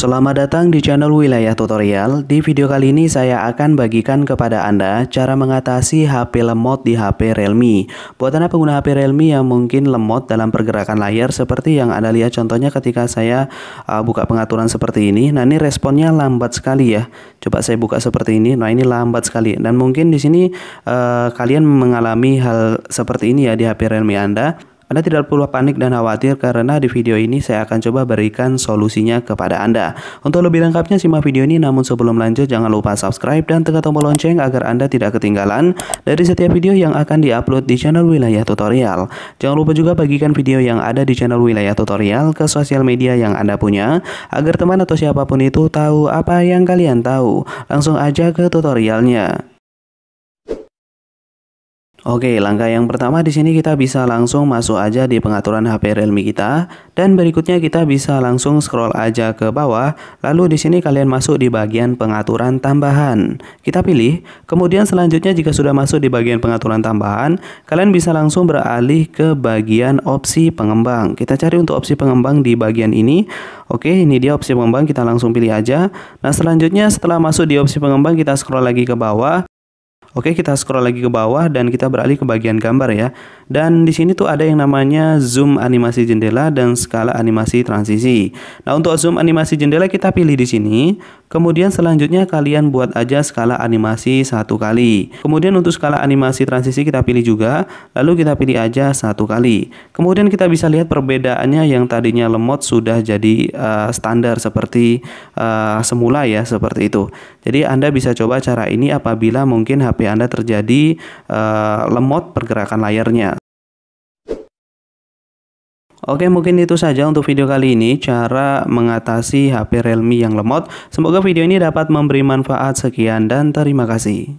Selamat datang di channel Wilayah Tutorial. Di video kali ini saya akan bagikan kepada Anda cara mengatasi HP lemot di HP Realme. Buat Anda pengguna HP Realme yang mungkin lemot dalam pergerakan layar seperti yang Anda lihat contohnya ketika saya uh, buka pengaturan seperti ini. Nah, ini responnya lambat sekali ya. Coba saya buka seperti ini. Nah, ini lambat sekali dan mungkin di sini uh, kalian mengalami hal seperti ini ya di HP Realme Anda. Anda tidak perlu panik dan khawatir karena di video ini saya akan coba berikan solusinya kepada Anda. Untuk lebih lengkapnya simak video ini namun sebelum lanjut jangan lupa subscribe dan tekan tombol lonceng agar Anda tidak ketinggalan dari setiap video yang akan diupload di channel Wilayah Tutorial. Jangan lupa juga bagikan video yang ada di channel Wilayah Tutorial ke sosial media yang Anda punya agar teman atau siapapun itu tahu apa yang kalian tahu. Langsung aja ke tutorialnya. Oke, langkah yang pertama di sini kita bisa langsung masuk aja di pengaturan HP Realme kita dan berikutnya kita bisa langsung scroll aja ke bawah. Lalu di sini kalian masuk di bagian pengaturan tambahan. Kita pilih. Kemudian selanjutnya jika sudah masuk di bagian pengaturan tambahan, kalian bisa langsung beralih ke bagian opsi pengembang. Kita cari untuk opsi pengembang di bagian ini. Oke, ini dia opsi pengembang, kita langsung pilih aja. Nah, selanjutnya setelah masuk di opsi pengembang kita scroll lagi ke bawah. Oke, kita scroll lagi ke bawah dan kita beralih ke bagian gambar ya. Dan di sini tuh ada yang namanya zoom animasi jendela dan skala animasi transisi. Nah, untuk zoom animasi jendela kita pilih di sini. Kemudian selanjutnya kalian buat aja skala animasi satu kali. Kemudian untuk skala animasi transisi kita pilih juga, lalu kita pilih aja satu kali. Kemudian kita bisa lihat perbedaannya yang tadinya lemot sudah jadi uh, standar seperti uh, semula ya, seperti itu. Jadi Anda bisa coba cara ini apabila mungkin HP HP Anda terjadi uh, lemot pergerakan layarnya. Oke mungkin itu saja untuk video kali ini cara mengatasi HP Realme yang lemot. Semoga video ini dapat memberi manfaat. Sekian dan terima kasih.